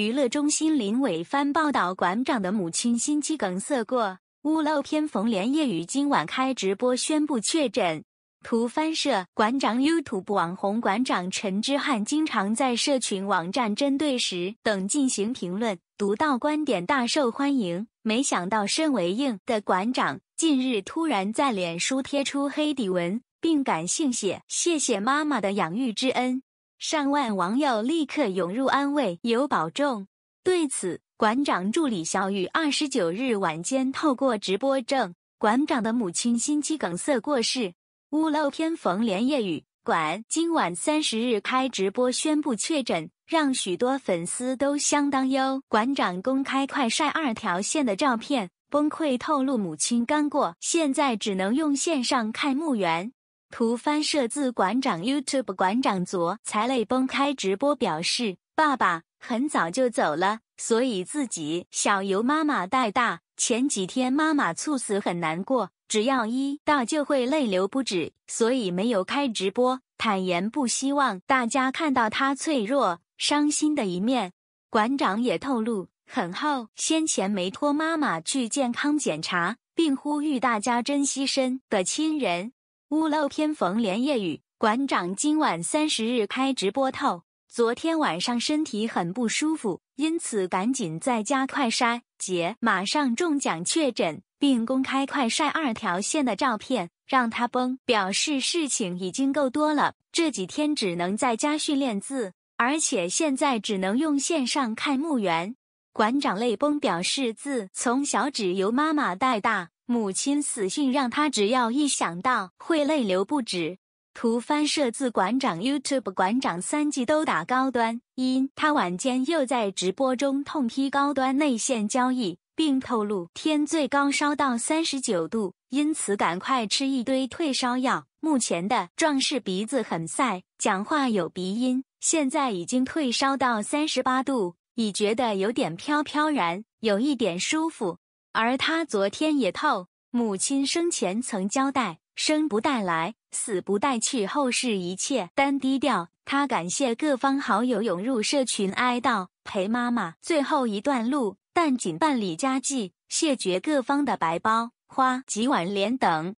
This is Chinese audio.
娱乐中心林伟帆报道，馆长的母亲心肌梗塞过，屋漏偏逢连夜雨，今晚开直播宣布确诊。图翻摄。馆长 YouTube 网红馆长陈之翰经常在社群网站针对时等进行评论，独到观点大受欢迎。没想到身为硬的馆长，近日突然在脸书贴出黑底文，并感性写：“谢谢妈妈的养育之恩。”上万网友立刻涌入安慰，有保重。对此，馆长助理小雨二十九日晚间透过直播证，馆长的母亲心肌梗塞过世，屋漏偏逢连夜雨。馆今晚三十日开直播宣布确诊，让许多粉丝都相当忧。馆长公开快晒二条线的照片，崩溃透露母亲刚过，现在只能用线上看墓园。图翻社字馆长 YouTube 馆长昨才泪崩开直播，表示：“爸爸很早就走了，所以自己小由妈妈带大。前几天妈妈猝死，很难过，只要一到就会泪流不止，所以没有开直播。坦言不希望大家看到他脆弱、伤心的一面。”馆长也透露，很后先前没托妈妈去健康检查，并呼吁大家珍惜身的亲人。屋漏偏逢连夜雨，馆长今晚三十日开直播透。昨天晚上身体很不舒服，因此赶紧在家快筛。姐马上中奖确诊，并公开快晒二条线的照片，让他崩，表示事情已经够多了。这几天只能在家训练字，而且现在只能用线上看墓园。馆长泪崩，表示字从小只由妈妈带大。母亲死讯让他只要一想到会泪流不止。图翻摄自馆长 YouTube 馆长三季都打高端，因他晚间又在直播中痛批高端内线交易，并透露天最高烧到三十九度，因此赶快吃一堆退烧药。目前的壮士鼻子很塞，讲话有鼻音，现在已经退烧到三十八度，已觉得有点飘飘然，有一点舒服。而他昨天也透，母亲生前曾交代，生不带来，死不带去，后事一切单低调。他感谢各方好友涌入社群哀悼，陪妈妈最后一段路，但仅办理家祭，谢绝各方的白包花、几碗莲等。